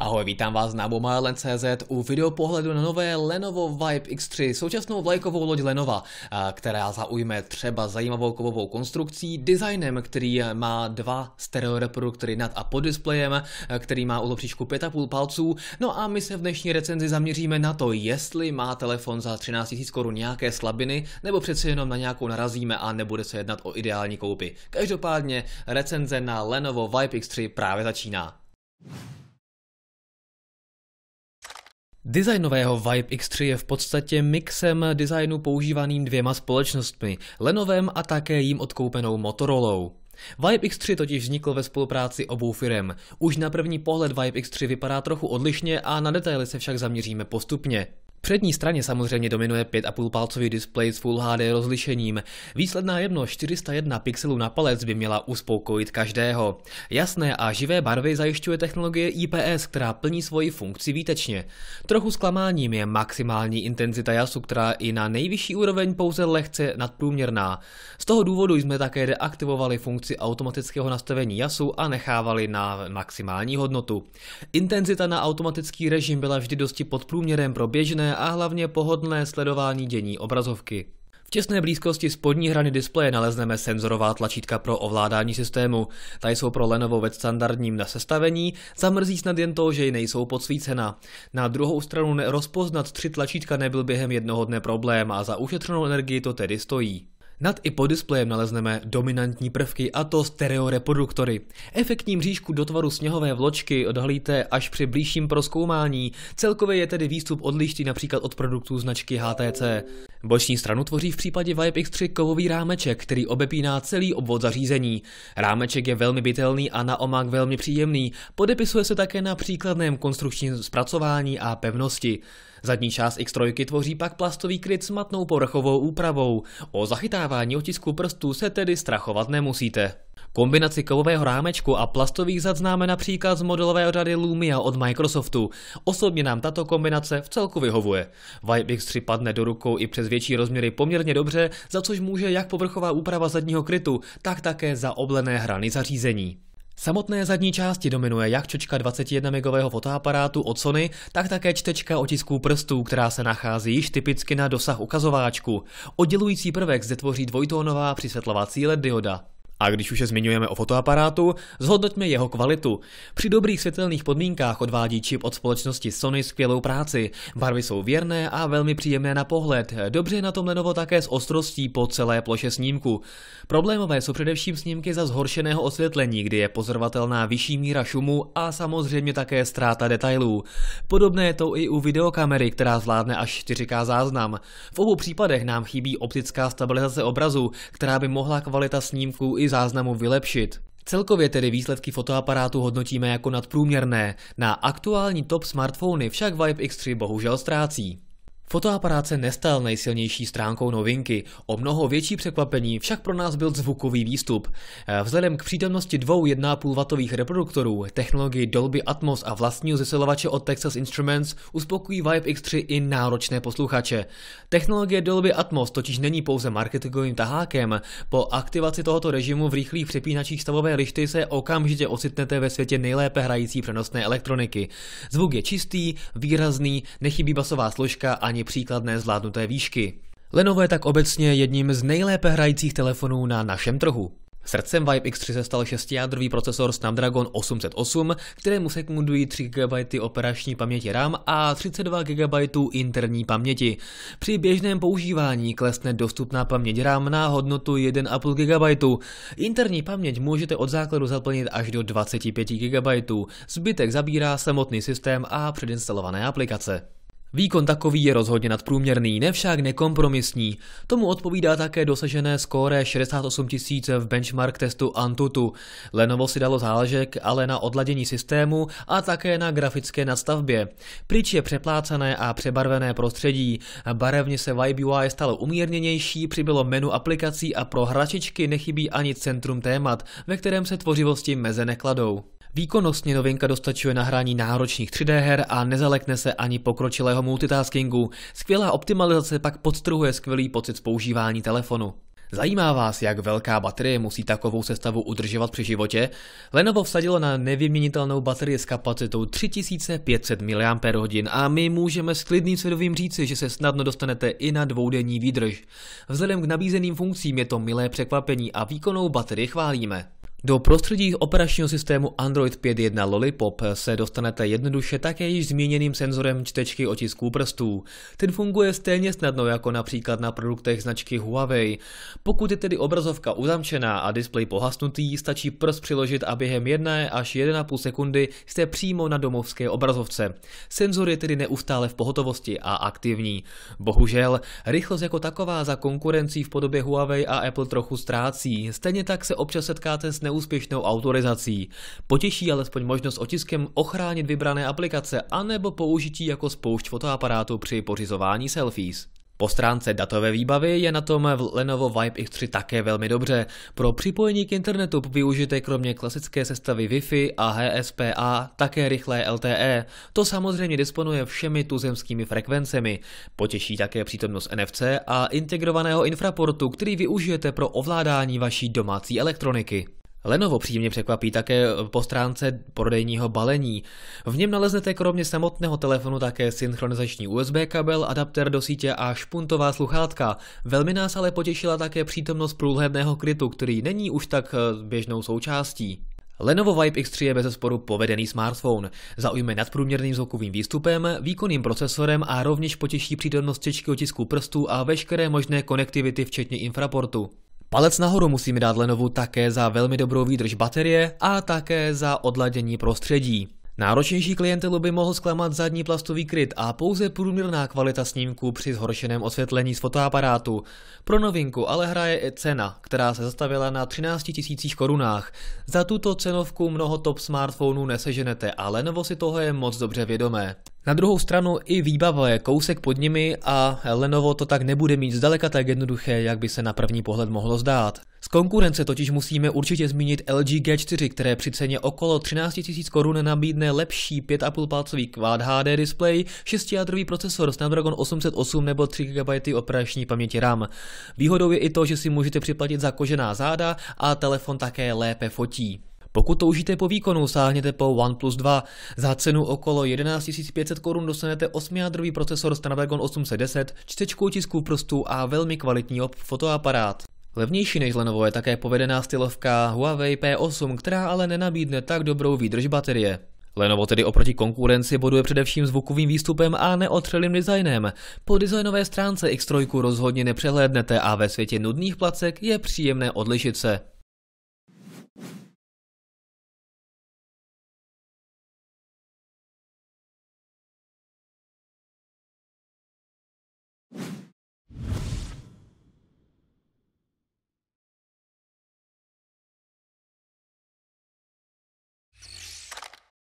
Ahoj, vítám vás na Bomail.cz u videopohledu na nové Lenovo Vibe X3, současnou vlajkovou loď Lenova, která zaujme třeba zajímavou kovovou konstrukcí, designem, který má dva stereo reproduktory nad a pod displejem, který má u lopříčku 5,5 palců. No a my se v dnešní recenzi zaměříme na to, jestli má telefon za 13 000 korun nějaké slabiny, nebo přece jenom na nějakou narazíme a nebude se jednat o ideální koupi. Každopádně recenze na Lenovo Vibe X3 právě začíná. Design nového Vibe X3 je v podstatě mixem designu používaným dvěma společnostmi, Lenovem a také jím odkoupenou Motorolou. Vibe X3 totiž vznikl ve spolupráci obou firm. Už na první pohled Vibe X3 vypadá trochu odlišně a na detaily se však zaměříme postupně přední straně samozřejmě dominuje 5,5 palcový displej s Full HD rozlišením. Výsledná jedno 401 pixelů na palec by měla uspokojit každého. Jasné a živé barvy zajišťuje technologie IPS, která plní svoji funkci výtečně. Trochu zklamáním je maximální intenzita jasu, která i na nejvyšší úroveň pouze lehce nadprůměrná. Z toho důvodu jsme také deaktivovali funkci automatického nastavení jasu a nechávali na maximální hodnotu. Intenzita na automatický režim byla vždy dosti pod průměrem pro běžné a hlavně pohodlné sledování dění obrazovky. V těsné blízkosti spodní hrany displeje nalezneme senzorová tlačítka pro ovládání systému. Ta jsou pro Lenovo ve standardním na sestavení, zamrzí snad jen to, že ji nejsou podsvícena. Na druhou stranu rozpoznat tři tlačítka nebyl během jednoho dne problém a za ušetřenou energii to tedy stojí. Nad i pod displejem nalezneme dominantní prvky a to stereoreproduktory. Efektní mřížku do tvaru sněhové vločky odhalíte až při blížším proskoumání, celkově je tedy výstup odlišný například od produktů značky HTC. Boční stranu tvoří v případě Vibe X3 kovový rámeček, který obepíná celý obvod zařízení. Rámeček je velmi bytelný a na omák velmi příjemný, podepisuje se také na příkladném konstrukčním zpracování a pevnosti. Zadní část X3 tvoří pak plastový kryt s matnou povrchovou úpravou. O zachytávání otisku prstů se tedy strachovat nemusíte. Kombinaci kovového rámečku a plastových zad známe například z modelové řady Lumia od Microsoftu. Osobně nám tato kombinace v celku vyhovuje. Vibe X3 padne do rukou i přes větší rozměry poměrně dobře, za což může jak povrchová úprava zadního krytu, tak také zaoblené hrany zařízení. Samotné zadní části dominuje jak čočka 21 megového fotoaparátu od Sony, tak také čtečka otisků prstů, která se nachází již typicky na dosah ukazováčku. Oddělující prvek zde tvoří dvojtónová přisvětlovací LED dioda. A když už se zmiňujeme o fotoaparátu, zhodnoťme jeho kvalitu. Při dobrých světelných podmínkách odvádí čip od společnosti Sony skvělou práci. Barvy jsou věrné a velmi příjemné na pohled. Dobře je na tom Lenovo také s ostrostí po celé ploše snímku. Problémové jsou především snímky za zhoršeného osvětlení, kdy je pozorovatelná vyšší míra šumu a samozřejmě také ztráta detailů. Podobné je to i u videokamery, která zvládne až 4K záznam. V obou případech nám chybí optická stabilizace obrazu, která by mohla kvalita snímku i záznamu vylepšit. Celkově tedy výsledky fotoaparátu hodnotíme jako nadprůměrné. Na aktuální top smartfony však Vibe X3 bohužel ztrácí. Fotoaparát se nestal nejsilnější stránkou novinky, o mnoho větší překvapení však pro nás byl zvukový výstup. Eh, vzhledem k přítomnosti dvou 1,5W reproduktorů, technologii Dolby Atmos a vlastního zesilovače od Texas Instruments uspokojí Vibe X3 i náročné posluchače. Technologie Dolby Atmos totiž není pouze marketingovým tahákem, po aktivaci tohoto režimu v rychlých přepínačích stavové lišty se okamžitě ocitnete ve světě nejlépe hrající přenosné elektroniky. Zvuk je čistý, výrazný, nechybí basová složka ani ani příkladné zvládnuté výšky. Lenovo je tak obecně jedním z nejlépe hrajících telefonů na našem trhu. Srdcem Vibe X3 se stal šestijádrový procesor Snapdragon 808, kterému sekundují 3 GB operační paměti RAM a 32 GB interní paměti. Při běžném používání klesne dostupná paměť RAM na hodnotu 1,5 GB. Interní paměť můžete od základu zaplnit až do 25 GB. Zbytek zabírá samotný systém a předinstalované aplikace. Výkon takový je rozhodně nadprůměrný, nevšak nekompromisní. Tomu odpovídá také dosažené skóre 68 tisíc v benchmark testu Antutu. Lenovo si dalo záležek ale na odladění systému a také na grafické nadstavbě. Pryč je přeplácené a přebarvené prostředí. Barevně se Vibe UI stalo umírněnější, přibylo menu aplikací a pro hračičky nechybí ani centrum témat, ve kterém se tvořivosti meze nekladou. Výkonnostně novinka dostačuje na hraní náročných 3D her a nezalekne se ani pokročilého multitaskingu. Skvělá optimalizace pak podtrhuje skvělý pocit z používání telefonu. Zajímá vás, jak velká baterie musí takovou sestavu udržovat při životě? Lenovo vsadilo na nevyměnitelnou baterii s kapacitou 3500 mAh a my můžeme s klidným svědomím říci, že se snadno dostanete i na dvoudenní výdrž. Vzhledem k nabízeným funkcím je to milé překvapení a výkonnou baterii chválíme. Do prostředí operačního systému Android 5.1 Lollipop se dostanete jednoduše také již zmíněným senzorem čtečky otisků prstů. Ten funguje stejně snadno jako například na produktech značky Huawei. Pokud je tedy obrazovka uzamčená a displej pohasnutý, stačí prst přiložit a během 1 až 1,5 sekundy jste přímo na domovské obrazovce. Senzor je tedy neustále v pohotovosti a aktivní. Bohužel, rychlost jako taková za konkurencí v podobě Huawei a Apple trochu ztrácí. Stejně tak se občas setkáte s neustále neúspěšnou autorizací. Potěší alespoň možnost otiskem ochránit vybrané aplikace anebo použití jako spoušť fotoaparátu při pořizování selfies. Po stránce datové výbavy je na tom v Lenovo Vibe X3 také velmi dobře. Pro připojení k internetu využijte kromě klasické sestavy Wi-Fi a HSPA také rychlé LTE. To samozřejmě disponuje všemi tuzemskými frekvencemi. Potěší také přítomnost NFC a integrovaného infraportu, který využijete pro ovládání vaší domácí elektroniky. Lenovo příjemně překvapí také po stránce prodejního balení. V něm naleznete kromě samotného telefonu také synchronizační USB kabel, adapter do sítě a špuntová sluchátka. Velmi nás ale potěšila také přítomnost průhledného krytu, který není už tak eh, běžnou součástí. Lenovo Vibe X3 je bezesporu povedený smartphone. Zaujme nadprůměrným zvukovým výstupem, výkonným procesorem a rovněž potěší přítomnost čečky otisku prstů a veškeré možné konektivity včetně infraportu. Palec nahoru musíme dát Lenovu také za velmi dobrou výdrž baterie a také za odladění prostředí. Náročnější klientelu by mohl zklamat zadní plastový kryt a pouze průměrná kvalita snímku při zhoršeném osvětlení z fotoaparátu. Pro novinku ale hraje i cena, která se zastavila na 13 000 korunách. Za tuto cenovku mnoho top smartphonů neseženete a Lenovo si toho je moc dobře vědomé. Na druhou stranu i výbava je kousek pod nimi a Lenovo to tak nebude mít zdaleka tak jednoduché, jak by se na první pohled mohlo zdát. Z konkurence totiž musíme určitě zmínit LG G4, které při ceně okolo 13 000 korun nabídne lepší 5,5 palcový Quad HD display, 6 jadrový procesor Snapdragon 808 nebo 3 GB operační paměti RAM. Výhodou je i to, že si můžete připlatit za kožená záda a telefon také lépe fotí. Pokud toužíte po výkonu, sáhněte po OnePlus 2. Za cenu okolo 11 500 korun dostanete 8-jádrový procesor Snapdragon 810, čtečku tisků prstů a velmi kvalitní fotoaparát. Levnější než Lenovo je také povedená stylovka Huawei P8, která ale nenabídne tak dobrou výdrž baterie. Lenovo tedy oproti konkurenci boduje především zvukovým výstupem a neotřelým designem. Po designové stránce X3 rozhodně nepřehlédnete a ve světě nudných placek je příjemné odlišit se.